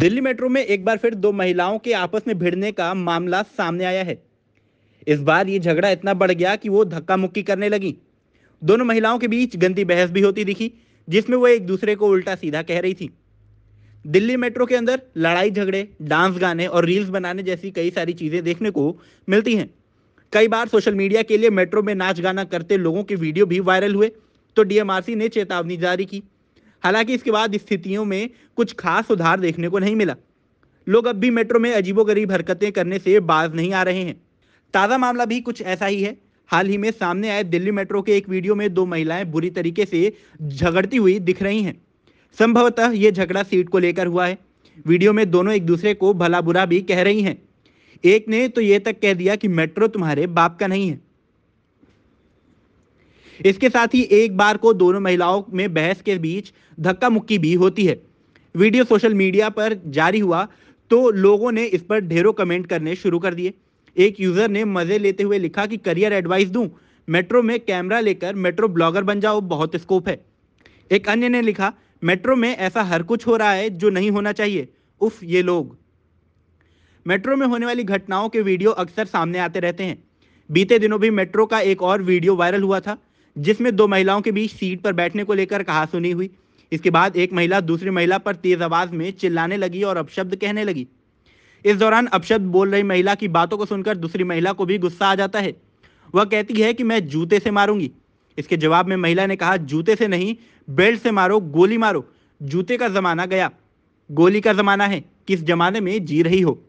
Delhi metro में एक बार फिर दो महिलाओं के आपस में भिड़ने का मामला सामने आया है इस बार ये झगड़ा इतना बढ़ गया कि वो धक्का मुक्की करने लगी दोनों महिलाओं के बीच गंदी बहस भी होती दिखी जिसमें वो एक दूसरे को उल्टा सीधा कह रही थी दिल्ली मेट्रो के अंदर लड़ाई झगड़े डांस गाने और रील्स बनाने जैसी कई सारी चीजें देखने को मिलती हैं कई बार सोशल मीडिया के लिए मेट्रो में नाच गाना करते लोगों के वीडियो भी वायरल हुए तो डीएमआरसी ने चेतावनी जारी की हालांकि इसके बाद स्थितियों में कुछ खास सुधार देखने को नहीं मिला लोग अब भी मेट्रो में अजीबोगरीब हरकतें करने से बाज नहीं आ रहे हैं ताज़ा मामला भी कुछ ऐसा ही है हाल ही में सामने आए दिल्ली मेट्रो के एक वीडियो में दो महिलाएं बुरी तरीके से झगड़ती हुई दिख रही हैं संभवतः ये झगड़ा सीट को लेकर हुआ है वीडियो में दोनों एक दूसरे को भला बुरा भी कह रही हैं एक ने तो ये तक कह दिया कि मेट्रो तुम्हारे बाप का नहीं है इसके साथ ही एक बार को दोनों महिलाओं में बहस के बीच धक्का मुक्की भी होती है वीडियो सोशल मीडिया पर जारी हुआ तो लोगों ने इस पर ढेरों कमेंट करने शुरू कर दिए एक यूजर ने मजे लेते हुए लिखा कि करियर एडवाइस दूं मेट्रो में कैमरा लेकर मेट्रो ब्लॉगर बन जाओ बहुत स्कोप है एक अन्य ने लिखा मेट्रो में ऐसा हर कुछ हो रहा है जो नहीं होना चाहिए उफ ये लोग मेट्रो में होने वाली घटनाओं के वीडियो अक्सर सामने आते रहते हैं बीते दिनों भी मेट्रो का एक और वीडियो वायरल हुआ था जिसमें दो महिलाओं के बीच सीट पर बैठने को लेकर कहासुनी हुई इसके बाद एक महिला दूसरी महिला पर तेज आवाज में चिल्लाने लगी और अपशब्द कहने लगी इस दौरान अपशब्द बोल रही महिला की बातों को सुनकर दूसरी महिला को भी गुस्सा आ जाता है वह कहती है कि मैं जूते से मारूंगी इसके जवाब में महिला ने कहा जूते से नहीं बेल्ट से मारो गोली मारो जूते का जमाना गया गोली का जमाना है किस जमाने में जी रही हो